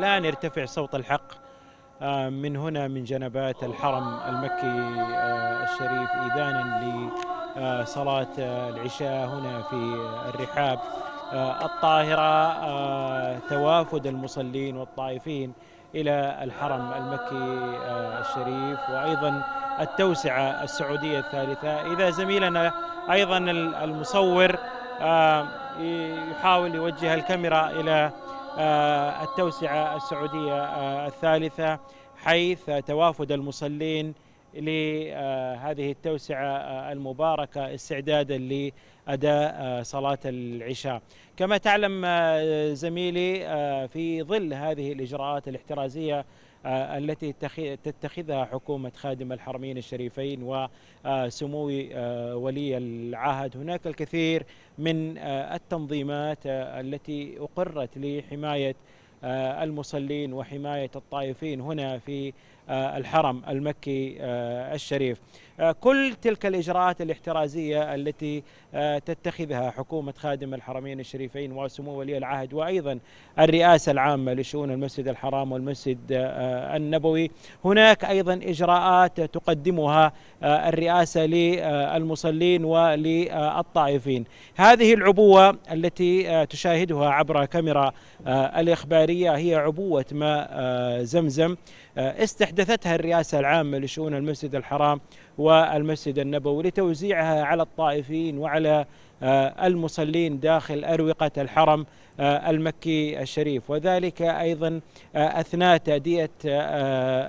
الآن يرتفع صوت الحق آه، من هنا من جنبات الحرم المكي آه، الشريف إذانا لصلاة آه، العشاء هنا في الرحاب الطاهرة توافد المصلين والطائفين إلى الحرم المكي الشريف وأيضا التوسعة السعودية الثالثة إذا زميلنا أيضا المصور يحاول يوجه الكاميرا إلى آه، التوسعة السعودية آه، الثالثة حيث توافد المصلين لهذه التوسعة آه، المباركة استعدادا لأداء صلاة العشاء كما تعلم زميلي في ظل هذه الإجراءات الاحترازية آه، التي تتخذها حكومة خادم الحرمين الشريفين وسمو آه، آه، ولي العهد هناك الكثير من التنظيمات التي أقرت لحماية آه، المصلين وحماية الطائفين هنا في آه، الحرم المكي آه، الشريف كل تلك الإجراءات الاحترازية التي تتخذها حكومة خادم الحرمين الشريفين وسمو ولي العهد وأيضا الرئاسة العامة لشؤون المسجد الحرام والمسجد النبوي هناك أيضا إجراءات تقدمها الرئاسة للمصلين وللطائفين هذه العبوة التي تشاهدها عبر كاميرا الإخبارية الإدارية هي عبوة ماء آه، زمزم آه، استحدثتها الرئاسة العامة لشؤون المسجد الحرام والمسجد النبوي لتوزيعها على الطائفين وعلى آه، المصلين داخل أروقة الحرم المكي الشريف وذلك أيضا أثناء تأدية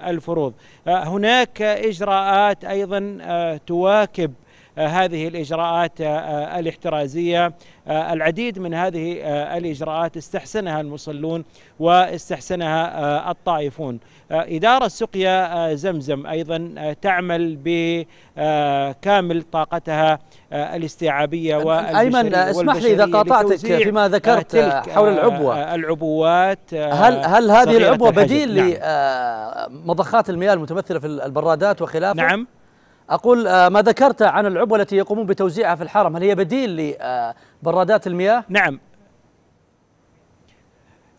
الفروض هناك إجراءات أيضا تواكب هذه الإجراءات آه، آه، الاحترازية آه، العديد من هذه الإجراءات استحسنها المصلون واستحسنها الطائفون إدارة سقيا زمزم أيضا تعمل بكامل طاقتها الاستيعابية أيمن اسمح لي إذا قاطعتك فيما ذكرت حول العبوة العبوات هل, هل هذه العبوة بديل نعم. لمضخات المياه المتمثلة في البرادات وخلافه؟ نعم أقول آه، ما ذكرت عن العبوة التي يقومون بتوزيعها في الحرم هل هي بديل لبرادات المياه؟ نعم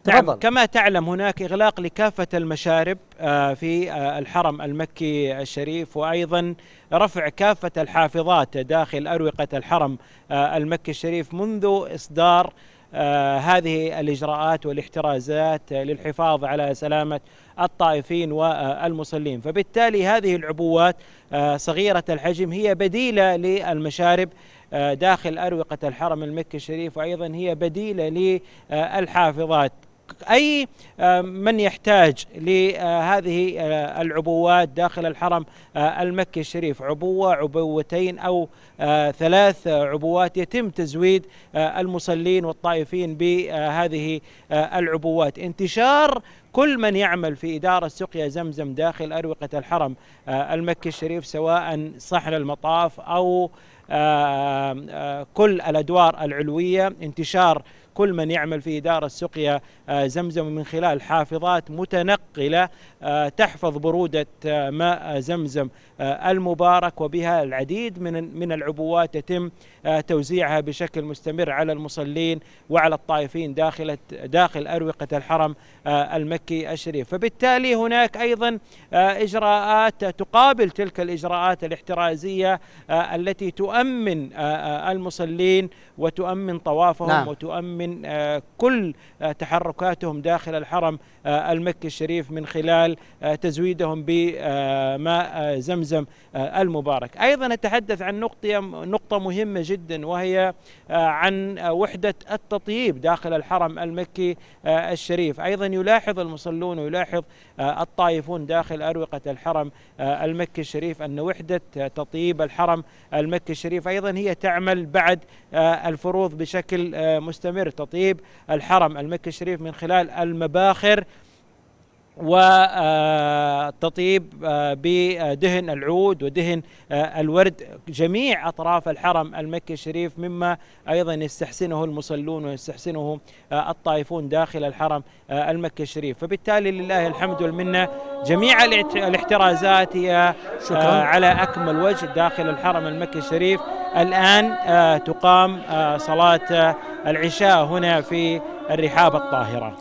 نعم كما تعلم هناك إغلاق لكافة المشارب آه، في آه، الحرم المكي الشريف وأيضا رفع كافة الحافظات داخل أروقة الحرم المكي الشريف منذ إصدار آه، هذه الإجراءات والاحترازات للحفاظ على سلامة الطائفين والمصلين فبالتالي هذه العبوات آه، صغيرة الحجم هي بديلة للمشارب آه، داخل أروقة الحرم المكي الشريف وأيضا هي بديلة للحافظات اي آه، من يحتاج لهذه آه، العبوات داخل الحرم آه، المكي الشريف عبوه عبوتين او ثلاث عبوات يتم تزويد المصلين والطائفين بهذه العبوات انتشار كل من يعمل في إدارة سقيا زمزم داخل أروقة الحرم المكي الشريف سواء صحن المطاف أو كل الأدوار العلوية انتشار كل من يعمل في إدارة سقيا آه، زمزم من خلال حافظات متنقلة آه، تحفظ برودة آه، ماء زمزم المبارك وبها العديد من من العبوات يتم توزيعها بشكل مستمر على المصلين وعلى الطائفين داخل داخل أروقة الحرم المكي الشريف فبالتالي هناك أيضا إجراءات تقابل تلك الإجراءات الاحترازية التي تؤمن المصلين وتؤمن طوافهم نعم. وتؤمن من آه، كل آه، تحركاتهم داخل الحرم آه، المكي الشريف من خلال تزويدهم بماء زمزم المبارك أيضا نتحدث عن نقطة, نقطة مهمة جدا وهي عن وحدة التطييب داخل الحرم المكي الشريف أيضا يلاحظ المصلون ويلاحظ الطائفون داخل أروقة الحرم المكي الشريف أن وحدة تطييب الحرم المكي الشريف أيضا هي تعمل بعد الفروض بشكل مستمر تطيب الحرم المكي الشريف من خلال المباخر وتطيب آه، بدهن العود ودهن آه، الورد جميع أطراف الحرم المكي الشريف مما أيضا يستحسنه المصلون ويستحسنه آه، الطائفون داخل الحرم المكي الشريف فبالتالي لله الحمد والمنة جميع الاحترازات هي شكرا. على أكمل وجه داخل الحرم المكي الشريف الآن تقام صلاة العشاء هنا في الرحاب الطاهرة